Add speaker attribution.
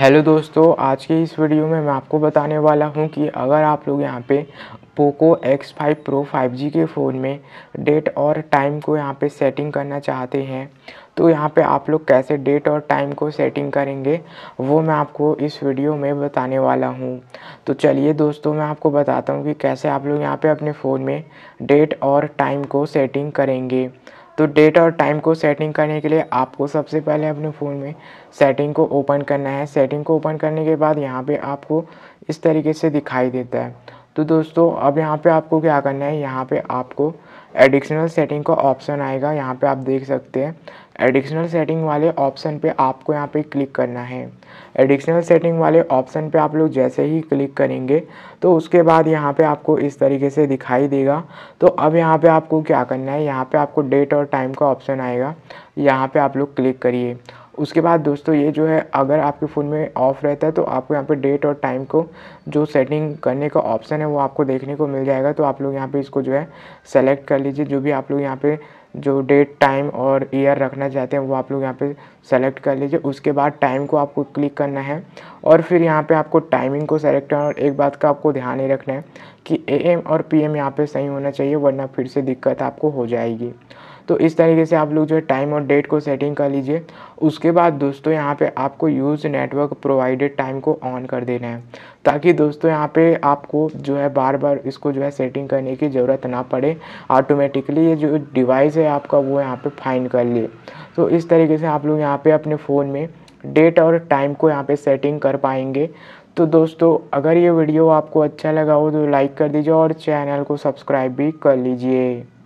Speaker 1: hello दोस्तों आज के इस वीडियो में मैं आपको बताने वाला हूं कि अगर आप लोग यहां पे पोको X5 Pro 5G के फ़ोन में डेट और टाइम को यहां पे सेटिंग करना चाहते हैं तो यहां पे आप लोग कैसे डेट और टाइम को सेटिंग करेंगे वो मैं आपको इस वीडियो में बताने वाला हूं तो चलिए दोस्तों मैं आपको बताता हूं कि कैसे आप लोग यहाँ पर अपने फ़ोन में डेट और टाइम को सेटिंग करेंगे तो डेट और टाइम को सेटिंग करने के लिए आपको सबसे पहले अपने फ़ोन में सेटिंग को ओपन करना है सेटिंग को ओपन करने के बाद यहाँ पे आपको इस तरीके से दिखाई देता है तो दोस्तों अब यहाँ पे आपको क्या करना है यहाँ पे आपको एडिशनल सेटिंग का ऑप्शन आएगा यहाँ पे आप देख सकते हैं एडिशनल सेटिंग वाले ऑप्शन पे आपको यहाँ पे क्लिक करना है एडिशनल सेटिंग वाले ऑप्शन पे आप लोग जैसे ही क्लिक करेंगे तो उसके बाद यहाँ पे आपको इस तरीके से दिखाई देगा तो अब यहाँ पे आपको क्या करना है यहाँ पे आपको डेट और टाइम का ऑप्शन आएगा यहाँ पे आप लोग क्लिक करिए उसके बाद दोस्तों ये जो है अगर आपके फ़ोन में ऑफ़ रहता है तो आपको यहाँ पे डेट और टाइम को जो सेटिंग करने का ऑप्शन है वो आपको देखने को मिल जाएगा तो आप लोग यहाँ पे इसको जो है सेलेक्ट कर लीजिए जो भी आप लोग यहाँ पे जो डेट टाइम और ईयर रखना चाहते हैं वो आप लोग यहाँ पे सेलेक्ट कर लीजिए उसके बाद टाइम को आपको क्लिक करना है और फिर यहाँ पे आपको टाइमिंग को सेलेक्ट करना और एक बात का आपको ध्यान ही रखना है कि ए एम और पी एम यहाँ पर सही होना चाहिए वरना फिर से दिक्कत आपको हो जाएगी तो इस तरीके से आप लोग जो है टाइम और डेट को सेटिंग कर लीजिए उसके बाद दोस्तों यहाँ पे आपको यूज़ नेटवर्क प्रोवाइडेड टाइम को ऑन कर देना है ताकि दोस्तों यहाँ पे आपको जो है बार बार इसको जो है सेटिंग करने की ज़रूरत ना पड़े ऑटोमेटिकली ये जो डिवाइस है आपका वो यहाँ पे फाइन कर लिए तो इस तरीके से आप लोग यहाँ पे अपने फ़ोन में डेट और टाइम को यहाँ पे सेटिंग कर पाएंगे तो दोस्तों अगर ये वीडियो आपको अच्छा लगा हो तो लाइक कर दीजिए और चैनल को सब्सक्राइब भी कर लीजिए